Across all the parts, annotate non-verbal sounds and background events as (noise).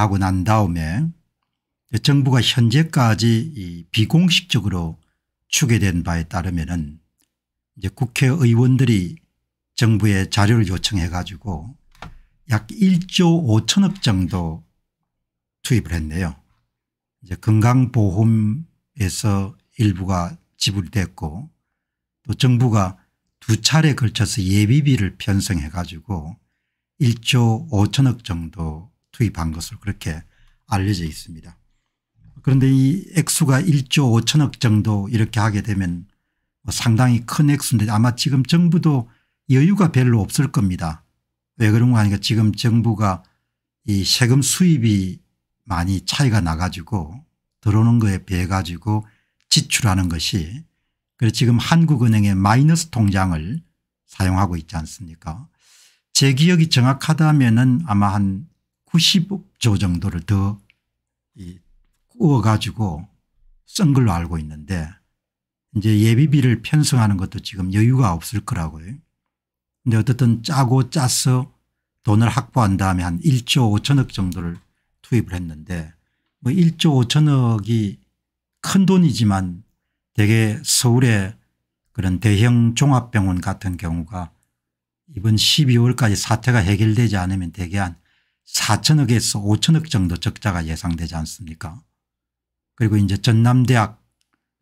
하고 난 다음에 정부가 현재까지 비공식적으로 추계된 바에 따르면은 이제 국회의원들이 정부에 자료를 요청해 가지고 약 1조 5천억 정도 투입을 했네요. 이제 건강보험에서 일부가 지불됐고 또 정부가 두 차례 걸쳐서 예비비를 편성해 가지고 1조 5천억 정도 투입한 것으로 그렇게 알려져 있습니다. 그런데 이 액수가 1조 5천억 정도 이렇게 하게 되면 뭐 상당히 큰 액수인데 아마 지금 정부도 여유가 별로 없을 겁니다. 왜 그런가 하니까 지금 정부가 이 세금 수입이 많이 차이가 나가지고 들어오는 거에 비해 가지고 지출하는 것이 그래서 지금 한국은행의 마이너스 통장을 사용하고 있지 않습니까 제 기억이 정확하다면 아마 한 90조 정도를 더 구워가지고 쓴 걸로 알고 있는데 이제 예비비를 편성하는 것도 지금 여유가 없을 거라고요. 근데 어쨌든 짜고 짜서 돈을 확보한 다음에 한 1조 5천억 정도를 투입을 했는데 뭐 1조 5천억이 큰 돈이지만 대개 서울의 그런 대형 종합병원 같은 경우가 이번 12월까지 사태가 해결되지 않으면 대개 한 4천억에서 5천억 정도 적자가 예상되지 않습니까 그리고 이제 전남대학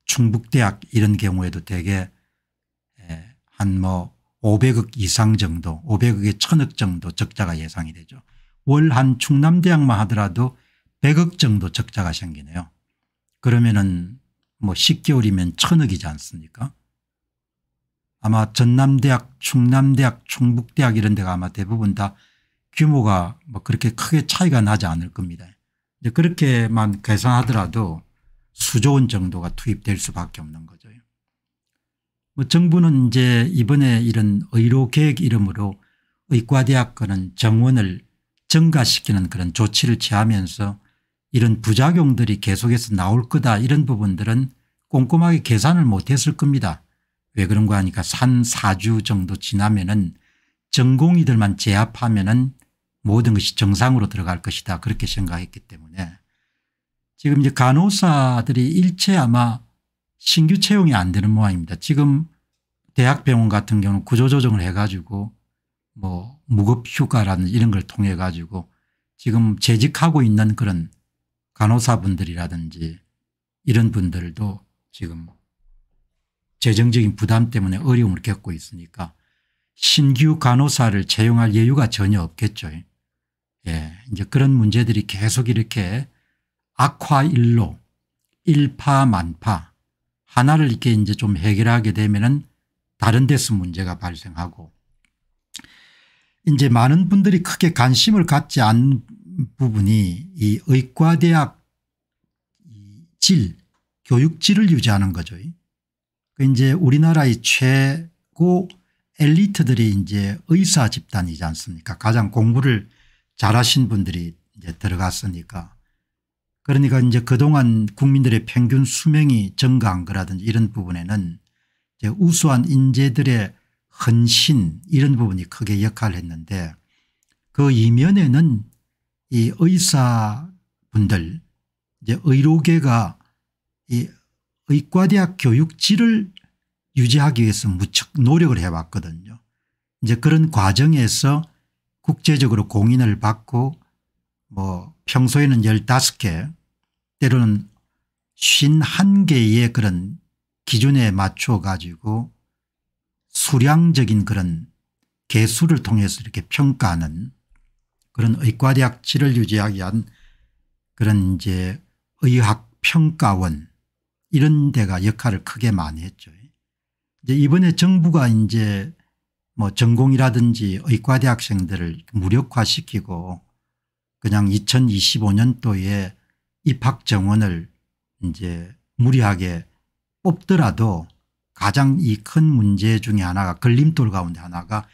충북대학 이런 경우에도 대개 예, 한뭐 500억 이상 정도 500억에 1000억 정도 적자가 예상이 되죠. 월 한 충남대학만 하더라도 100억 정도 적자가 생기네요. 그러면은 뭐 10개월이면 1000억이지 않습니까 아마 전남대학 충남대학 충북대학 이런 데가 아마 대부분 다 규모가 뭐 그렇게 크게 차이가 나지 않을 겁니다. 이제 그렇게만 계산하더라도 수조 원 정도가 투입될 수밖에 없는 거죠. 뭐 정부는 이제 이번에 이런 의료 계획 이름으로 의과대학과는 정원을 증가시키는 그런 조치를 취하면서 이런 부작용들이 계속해서 나올 거다 이런 부분들은 꼼꼼하게 계산을 못했을 겁니다. 왜 그런가 하니까 산 4주 정도 지나면은 전공의들만 제압하면은 모든 것이 정상으로 들어갈 것이다 그렇게 생각했기 때문에 지금 이제 간호사들이 일체 아마 신규 채용이 안 되는 모양입니다. 지금 대학병원 같은 경우는 구조조정을 해가지고 뭐 무급휴가라는 이런 걸 통해 가지고 지금 재직하고 있는 그런 간호사분들이라든지 이런 분들도 지금 재정적인 부담 때문에 어려움을 겪고 있으니까 신규 간호사를 채용할 여유가 전혀 없겠죠. 예, 이제 그런 문제들이 계속 이렇게 악화일로 일파만파 하나를 이렇게 이제 좀 해결하게 되면은 다른 데서 문제가 발생하고 이제 많은 분들이 크게 관심을 갖지 않는 부분이 이 의과대학 질 교육질을 유지하는 거죠. 그 이제 우리나라의 최고 엘리트들이 이제 의사 집단이지 않습니까 가장 공부를 잘하신 분들이 이제 들어갔으니까 그러니까 이제 그동안 국민들의 평균 수명이 증가한 거라든지 이런 부분에는 이제 우수한 인재들의 헌신 이런 부분이 크게 역할을 했는데 그 이면에는 이 의사분들 이제 의료계가 이 의과대학 교육지를 유지하기 위해서 무척 노력을 해왔거든요. 이제 그런 과정에서 국제적으로 공인을 받고 뭐 평소에는 15개 때로는 51개의 그런 기준에 맞춰 가지고 수량적인 그런 개수를 통해서 이렇게 평가하는 그런 의과대학 질을 유지하기 위한 그런 이제 의학평가원 이런 데가 역할을 크게 많이 했죠. 이제 이번에 정부가 이제 뭐 전공이라든지 의과대학생들을 무력화시키고 그냥 2025년도에 입학 정원을 이제 무리하게 뽑더라도 가장 이 큰 문제 중에 하나가 걸림돌 가운데 하나가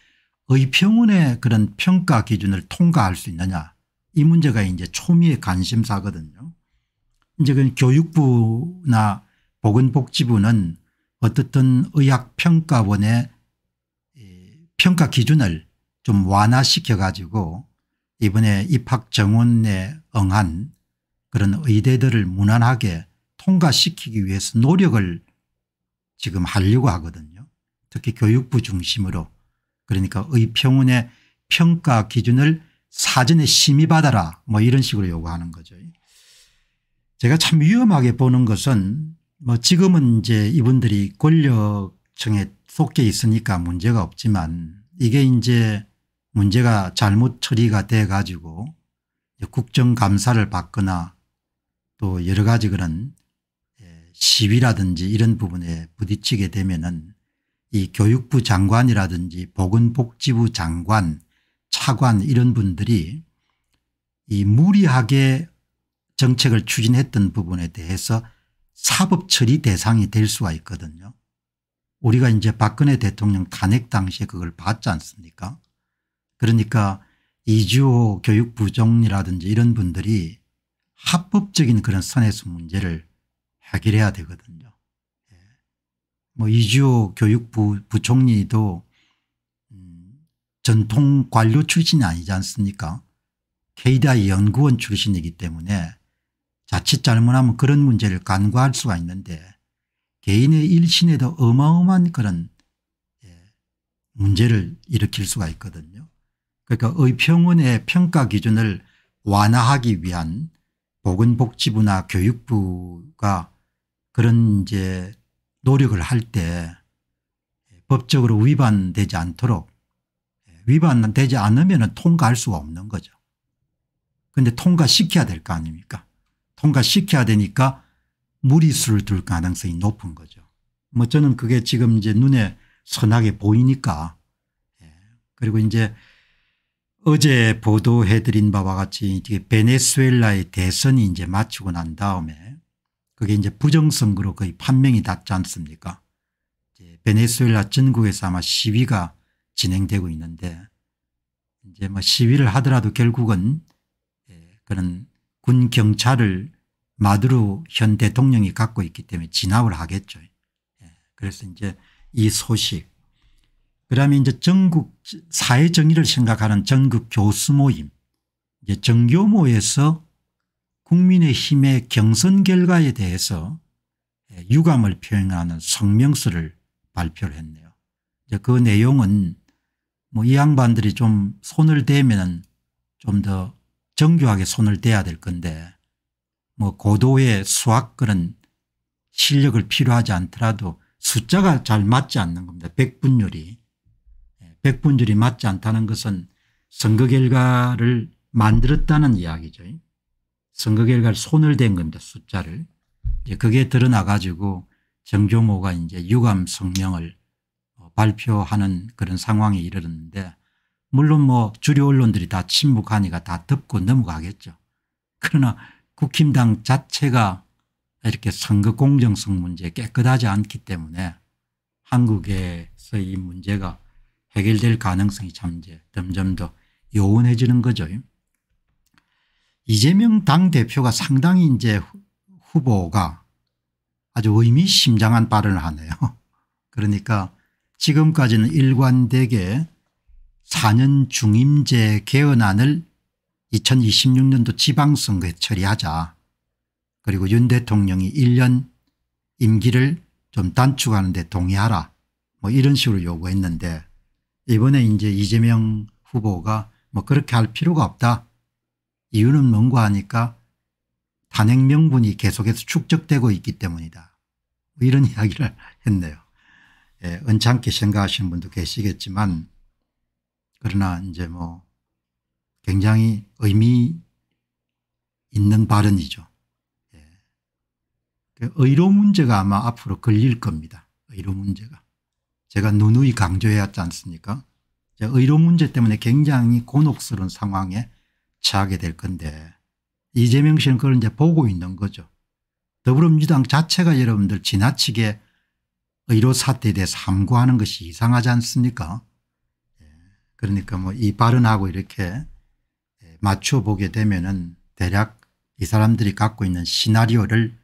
의평원의 그런 평가 기준을 통과할 수 있느냐 이 문제가 이제 초미의 관심사거든요. 이제 그 교육부나 보건복지부는 어떻든 의학평가원의 평가 기준을 좀 완화시켜 가지고 이번에 입학 정원에 응한 그런 의대들을 무난하게 통과시키기 위해서 노력을 지금 하려고 하거든요. 특히 교육부 중심으로 그러니까 의평원의 평가 기준을 사전에 심의받아라 뭐 이런 식으로 요구하는 거죠. 제가 참 위험하게 보는 것은 뭐 지금은 이제 이분들이 권력 정에 속해 있으니까 문제가 없지만 이게 이제 문제가 잘못 처리가 돼 가지고 국정감사를 받거나 또 여러 가지 그런 예, 시위라든지 이런 부분에 부딪히게 되면은 이 교육부 장관이라든지 보건복지부 장관 차관 이런 분들이 이 무리하게 정책을 추진했던 부분에 대해서 사법 처리 대상이 될 수가 있거든요. 우리가 이제 박근혜 대통령 탄핵 당시에 그걸 봤지 않습니까 그러니까 이주호 교육부정리라든지 이런 분들이 합법적인 그런 선에서 문제를 해결해야 되거든요. 예. 뭐 이주호 교육부 부총리도 음, 전통 관료 출신이 아니지 않습니까 K대학 연구원 출신이기 때문에 자칫 잘못하면 그런 문제를 간과할 수가 있는데 개인의 일신에도 어마어마한 그런 예, 문제를 일으킬 수가 있거든요. 그러니까 의평원의 평가 기준을 완화하기 위한 보건복지부나 교육부가 그런 이제 노력을 할때 예, 법적으로 위반되지 않도록 예, 위반되지 않으면 통과할 수가 없는 거죠. 그런데 통과시켜야 될 거 아닙니까 통과시켜야 되니까 무리수를 둘 가능성이 높은 거죠. 뭐 저는 그게 지금 이제 눈에 선하게 보이니까 예. 그리고 이제 어제 보도해드린 바와 같이 베네수엘라의 대선이 이제 마치고 난 다음에 그게 이제 부정선거로 거의 판명이 났지 않습니까? 베네수엘라 전국에서 아마 시위가 진행되고 있는데 이제 뭐 시위를 하더라도 결국은 예, 그런 군 경찰을 마두루 현 대통령이 갖고 있기 때문에 진압을 하겠죠. 예. 그래서 이제 이 소식 그다음에 이제 전국 사회 정의를 생각하는 전국 교수 모임 이제 정교모에서 국민의힘의 경선 결과에 대해서 예, 유감을 표현하는 성명서를 발표를 했네요. 이제 그 내용은 뭐이 양반들이 좀 손을 대면 좀 더 정교하게 손을 대야 될 건데 뭐 고도의 수학 그런 실력을 필요하지 않더라도 숫자가 잘 맞지 않는 겁니다. 백분율이. 예, 백분율이 맞지 않다는 것은 선거 결과를 만들었다는 이야기죠. 선거 결과를 손을 댄 겁니다. 숫자를. 이제 그게 드러나 가지고 정종모가 이제 유감 성명을 어, 발표하는 그런 상황에 이르렀는데 물론 뭐 주류 언론들이 다 침묵하니까 다 덮고 넘어가겠죠. 그러나 국힘당 자체가 이렇게 선거 공정성 문제 깨끗하지 않기 때문에 한국에서 이 문제가 해결될 가능성이 참 이제 점점 더 요원해지는 거죠. 이재명 당대표가 상당히 이제 후보가 아주 의미심장한 발언을 하네요. (laughs) 그러니까 지금까지는 일관되게 4년 중임제 개헌안을 2026년도 지방선거에 처리하자 그리고 윤 대통령이 1년 임기를 좀 단축하는 데 동의하라 뭐 이런 식으로 요구했는데 이번에 이제 이재명 후보가 뭐 그렇게 할 필요가 없다. 이유는 뭔가 하니까 탄핵 명분이 계속해서 축적되고 있기 때문이다. 뭐 이런 (laughs) 이야기를 했네요. 예, 언짢게 생각하시는 분도 계시겠지만 그러나 이제 뭐 굉장히 의미 있는 발언이죠. 예. 그 의료 문제가 아마 앞으로 걸릴 겁니다. 의료 문제가. 제가 누누이 강조해왔지 않습니까 의료 문제 때문에 굉장히 곤혹스러운 상황에 처하게 될 건데 이재명 씨는 그걸 이제 보고 있는 거죠. 더불어민주당 자체가 여러분들 지나치게 의료 사태에 대해서 함구하는 것이 이상하지 않습니까 예. 그러니까 뭐 이 발언하고 이렇게 맞춰보게 되면은 대략 이 사람들이 갖고 있는 시나리오를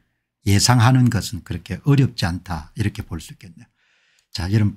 예상하는 것은 그렇게 어렵지 않다 이렇게 볼 수 있겠네요. 자, 이런